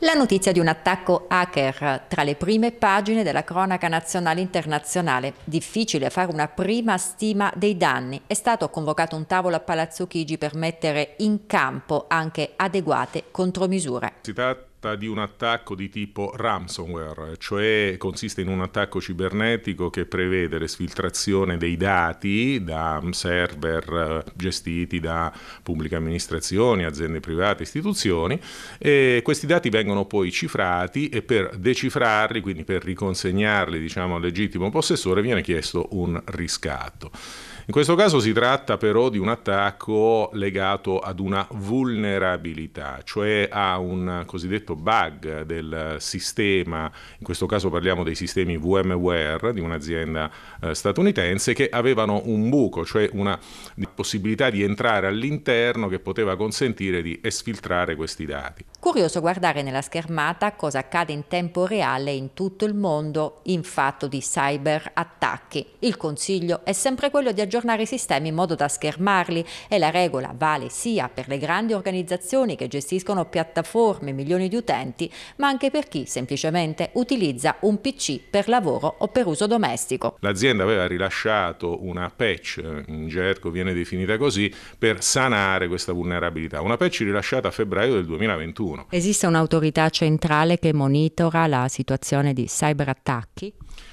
La notizia di un attacco hacker tra le prime pagine della cronaca nazionale e internazionale. Difficile fare una prima stima dei danni. È stato convocato un tavolo a Palazzo Chigi per mettere in campo anche adeguate contromisure. Si tratta tratta di un attacco di tipo ransomware, cioè consiste in un attacco cibernetico che prevede l'esfiltrazione dei dati da server eh, gestiti da pubbliche amministrazioni, aziende private, istituzioni e questi dati vengono poi cifrati e per decifrarli, quindi per riconsegnarli diciamo, al legittimo possessore, viene chiesto un riscatto. In questo caso si tratta però di un attacco legato ad una vulnerabilità, cioè a un cosiddetto bug del sistema, in questo caso parliamo dei sistemi VMware di un'azienda eh, statunitense che avevano un buco, cioè una possibilità di entrare all'interno che poteva consentire di esfiltrare questi dati. Curioso guardare nella schermata cosa accade in tempo reale in tutto il mondo in fatto di cyber attacchi. Il consiglio è sempre quello di aggiornare i sistemi in modo da schermarli e la regola vale sia per le grandi organizzazioni che gestiscono piattaforme, milioni di utenti, ma anche per chi semplicemente utilizza un PC per lavoro o per uso domestico. L'azienda aveva rilasciato una patch, in gergo viene definita così, per sanare questa vulnerabilità. Una patch rilasciata a febbraio del 2021 2021. Esiste un'autorità centrale che monitora la situazione di cyberattacchi?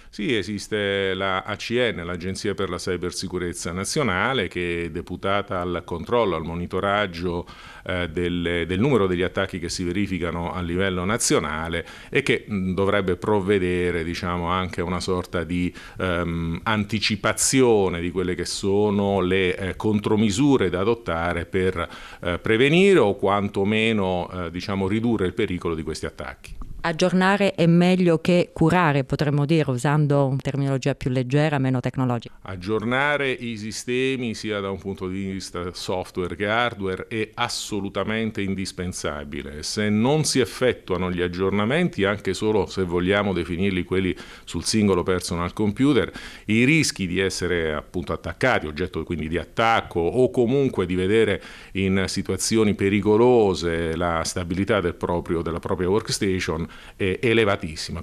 Sì, esiste la ACN, l'Agenzia per la Cybersicurezza Nazionale, che è deputata al controllo, al monitoraggio eh, del, del, numero degli attacchi che si verificano a livello nazionale e che mh, mm, dovrebbe provvedere diciamo, anche a una sorta di ehm, anticipazione di quelle che sono le eh, contromisure da adottare per eh, prevenire o quantomeno eh, diciamo, ridurre il pericolo di questi attacchi. Aggiornare è meglio che curare, potremmo dire, usando una terminologia più leggera, meno tecnologica. Aggiornare i sistemi sia da un punto di vista software che hardware è assolutamente indispensabile. Se non si effettuano gli aggiornamenti, anche solo se vogliamo definirli quelli sul singolo personal computer, i rischi di essere appunto attaccati, oggetto quindi di attacco o comunque di vedere in situazioni pericolose la stabilità del proprio, della propria workstation eh, elevatissima.